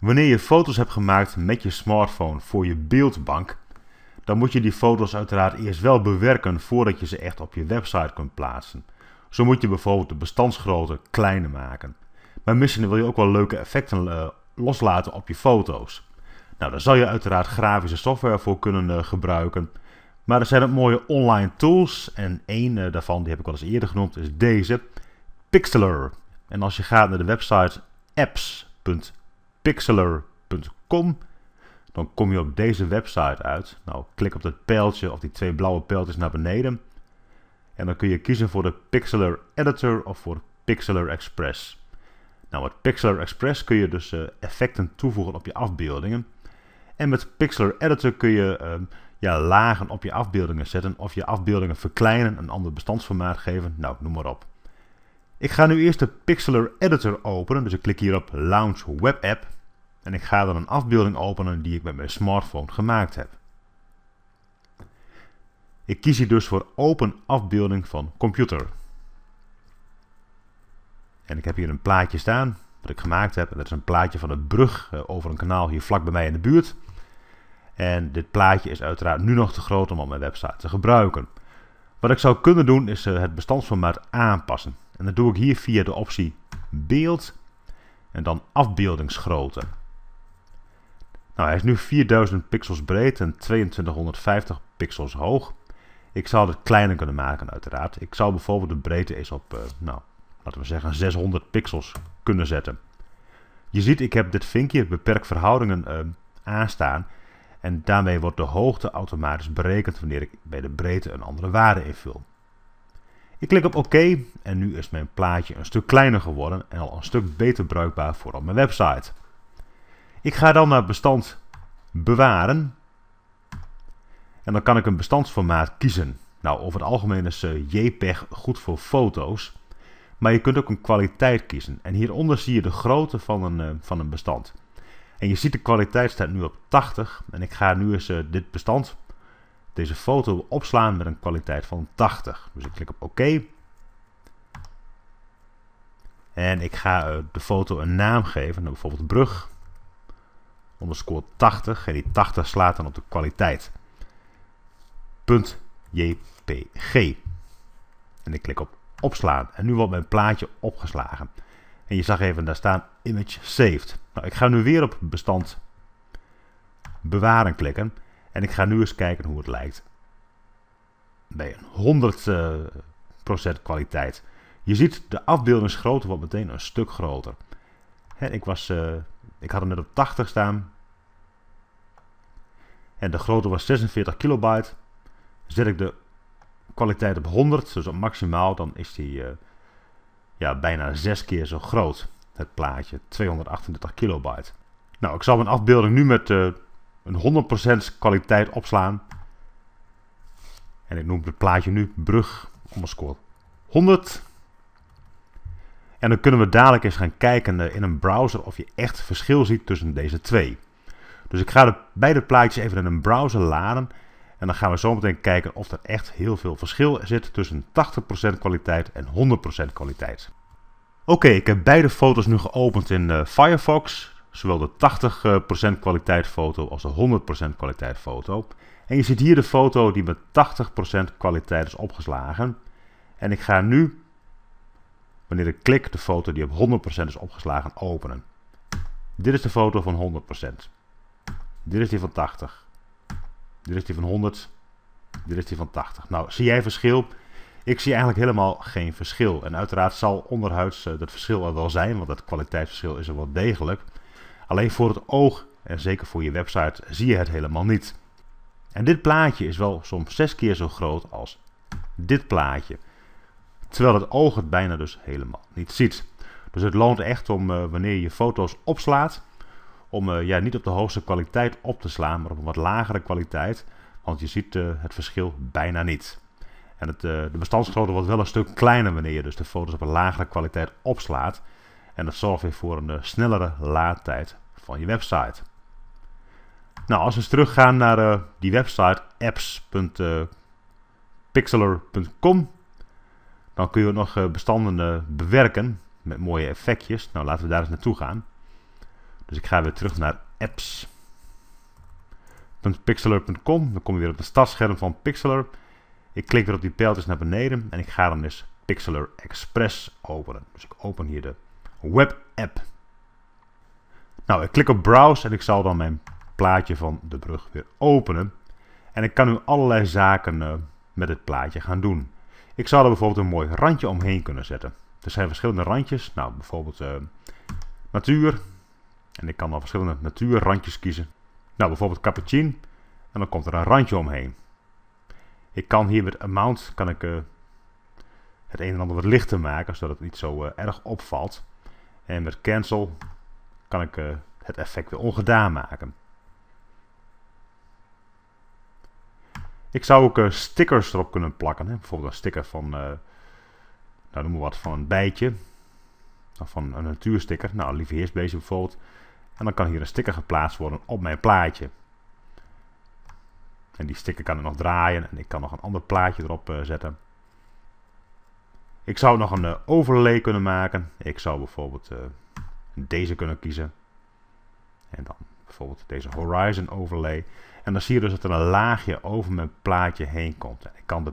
Wanneer je foto's hebt gemaakt met je smartphone voor je beeldbank, dan moet je die foto's uiteraard eerst wel bewerken voordat je ze echt op je website kunt plaatsen. Zo moet je bijvoorbeeld de bestandsgrootte kleiner maken. Maar misschien wil je ook wel leuke effecten eh, loslaten op je foto's. Nou, daar zal je uiteraard grafische software voor kunnen eh, gebruiken. Maar er zijn ook mooie online tools. En één eh, daarvan, die heb ik al eens eerder genoemd, is deze. Pixlr. En als je gaat naar de website apps.nl Pixeler.com, Dan kom je op deze website uit. Nou, klik op dat pijltje of die twee blauwe pijltjes naar beneden. En dan kun je kiezen voor de Pixeler Editor of voor Pixeler Express. Nou, met Pixeler Express kun je dus eh, effecten toevoegen op je afbeeldingen. En met Pixeler Editor kun je ehm, ja, lagen op je afbeeldingen zetten of je afbeeldingen verkleinen, een ander bestandsformaat geven, nou noem maar op. Ik ga nu eerst de Pixeler Editor openen, dus ik klik hier op Launch Web App en ik ga dan een afbeelding openen die ik met mijn smartphone gemaakt heb. Ik kies hier dus voor open afbeelding van computer. En ik heb hier een plaatje staan dat ik gemaakt heb. Dat is een plaatje van een brug eh, over een kanaal hier vlak bij mij in de buurt. En dit plaatje is uiteraard nu nog te groot om op mijn website te gebruiken. Wat ik zou kunnen doen is eh, het bestandsformaat aanpassen. En dat doe ik hier via de optie beeld en dan afbeeldingsgrootte. Nou, hij is nu 4000 pixels breed en 2250 pixels hoog. Ik zou het kleiner kunnen maken uiteraard. Ik zou bijvoorbeeld de breedte eens op, eh, nou, laten we zeggen 600 pixels kunnen zetten. Je ziet, ik heb dit vinkje beperkt verhoudingen eh, aanstaan. En daarmee wordt de hoogte automatisch berekend wanneer ik bij de breedte een andere waarde invul. Ik klik op OK en nu is mijn plaatje een stuk kleiner geworden en al een stuk beter bruikbaar voor op mijn website. Ik ga dan naar bestand bewaren. En dan kan ik een bestandsformaat kiezen. Nou, over het algemeen is eh, JPEG goed voor foto's. Maar je kunt ook een kwaliteit kiezen. En hieronder zie je de grootte van een, eh, van een bestand. En je ziet de kwaliteit staat nu op 80. En ik ga nu eens eh, dit bestand, deze foto, opslaan met een kwaliteit van 80. Dus ik klik op OK. En ik ga de foto een naam geven, nou, bijvoorbeeld brug score 80. En die 80 slaat dan op de kwaliteit. Punt .jpg. En ik klik op opslaan. En nu wordt mijn plaatje opgeslagen. En je zag even daar staan image saved. Nou, ik ga nu weer op bestand bewaren klikken. En ik ga nu eens kijken hoe het lijkt. Bij een 100% eh, kwaliteit. Je ziet de afbeeldingsgrootte wordt meteen een stuk groter. En ik was... Eh, ik had hem net op 80 staan. En de grootte was 46 kilobyte. Zet ik de kwaliteit op 100, dus op maximaal, dan is die eh, ja, bijna 6 keer zo groot. Het plaatje, 238 kilobyte. Nou, ik zal mijn afbeelding nu met eh, een 100% kwaliteit opslaan. En ik noem het plaatje nu brug onderscore 100. En dan kunnen we dadelijk eens gaan kijken in een browser of je echt verschil ziet tussen deze twee. Dus ik ga de beide plaatjes even in een browser laden. En dan gaan we zo meteen kijken of er echt heel veel verschil zit tussen 80% kwaliteit en 100% kwaliteit. Oké, ik heb beide foto's nu geopend in eh, Firefox. Zowel de 80% kwaliteit foto als de 100% kwaliteit foto. En je ziet hier de foto die met 80% kwaliteit is opgeslagen. En ik ga nu wanneer ik klik de foto die op 100% is opgeslagen openen. Dit is de foto van 100%. Dit is die van 80. Dit is die van 100. Dit is die van 80. Nou, zie jij verschil? Ik zie eigenlijk helemaal geen verschil. En uiteraard zal onderhuids uh, dat verschil er wel zijn, want dat kwaliteitsverschil is er wel degelijk. Alleen voor het oog, en zeker voor je website, zie je het helemaal niet. En dit plaatje is wel soms zes keer zo groot als dit plaatje terwijl het oog het bijna dus helemaal niet ziet. Dus het loont echt om eh, wanneer je foto's opslaat, om eh, ja, niet op de hoogste kwaliteit op te slaan, maar op een wat lagere kwaliteit, want je ziet eh, het verschil bijna niet. En het, de bestandsgrootte wordt wel een stuk kleiner wanneer je dus de foto's op een lagere kwaliteit opslaat. En dat zorgt weer voor een snellere laadtijd van je website. Nou, als we eens teruggaan naar die website apps.pixeler.com dan kun je nog eh, bestanden eh, bewerken met mooie effectjes. Nou, laten we daar eens naartoe gaan. Dus ik ga weer terug naar apps. com. Dan kom je weer op het startscherm van Pixeler. Ik klik weer op die pijltjes naar beneden en ik ga dan eens Pixeler Express openen. Dus ik open hier de web-app. Nou, ik klik op Browse en ik zal dan mijn plaatje van de brug weer openen. En ik kan nu allerlei zaken eh, met het plaatje gaan doen. Ik zou er bijvoorbeeld een mooi randje omheen kunnen zetten. Er zijn verschillende randjes. Nou, bijvoorbeeld eh, natuur. En ik kan dan verschillende natuurrandjes kiezen. Nou, bijvoorbeeld cappuccino. En dan komt er een randje omheen. Ik kan hier met amount kan ik, eh, het een en ander wat lichter maken, zodat het niet zo eh, erg opvalt. En met cancel kan ik het effect weer ongedaan maken. Ik zou ook eh, stickers erop kunnen plakken. Hè? Bijvoorbeeld een sticker van, uh, nou noem maar wat, van een bijtje. Of van een natuursticker. Nou, lieve heersbeestje bijvoorbeeld. En dan kan hier een sticker geplaatst worden op mijn plaatje. En die sticker kan ik nog draaien. En ik kan nog een ander plaatje erop eh, zetten. Ik zou nog een overlay kunnen maken. Ik zou bijvoorbeeld deze kunnen kiezen. En dan bijvoorbeeld deze horizon overlay. En dan zie je dus dat er een laagje over mijn plaatje heen komt. ik kan de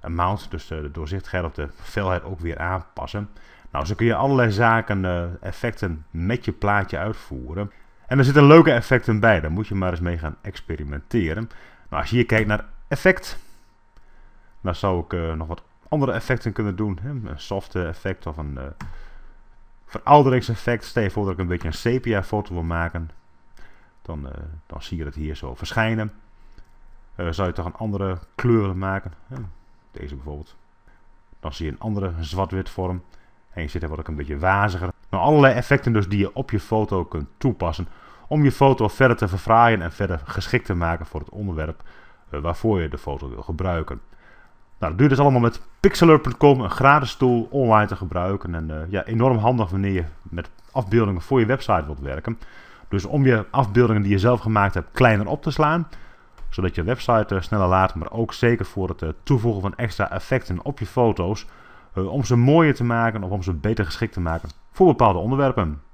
amount, dus de, doorzichtigheid of de veelheid ook weer aanpassen. Nou, zo kun je allerlei zaken, eh, effecten met je plaatje uitvoeren. En er zitten leuke effecten bij, daar moet je maar eens mee gaan experimenteren. Nou, als je hier kijkt naar effect, dan zou ik eh, nog wat andere effecten kunnen doen. Hè? Een softe effect of een eh, verouderingseffect. Stel je voor dat ik een beetje een sepia foto wil maken dan, eh, dan zie je het hier zo verschijnen. Eh, zou je toch een andere kleur maken? deze bijvoorbeeld. Dan zie je een andere zwart-wit vorm. En je zit er wat ook een beetje waziger. Nou, allerlei effecten dus die je op je foto kunt toepassen. Om je foto verder te verfraaien en verder geschikt te maken voor het onderwerp eh, waarvoor je de foto wil gebruiken. Nou, dat duurt dus allemaal met pixeler.com, een gratis tool online te gebruiken. En ja, enorm handig wanneer je met afbeeldingen voor je website wilt werken. Dus om je afbeeldingen die je zelf gemaakt hebt kleiner op te slaan, zodat je website eh, sneller laat, maar ook zeker voor het eh, toevoegen van extra effecten op je foto's, eh, om ze mooier te maken of om ze beter geschikt te maken voor bepaalde onderwerpen.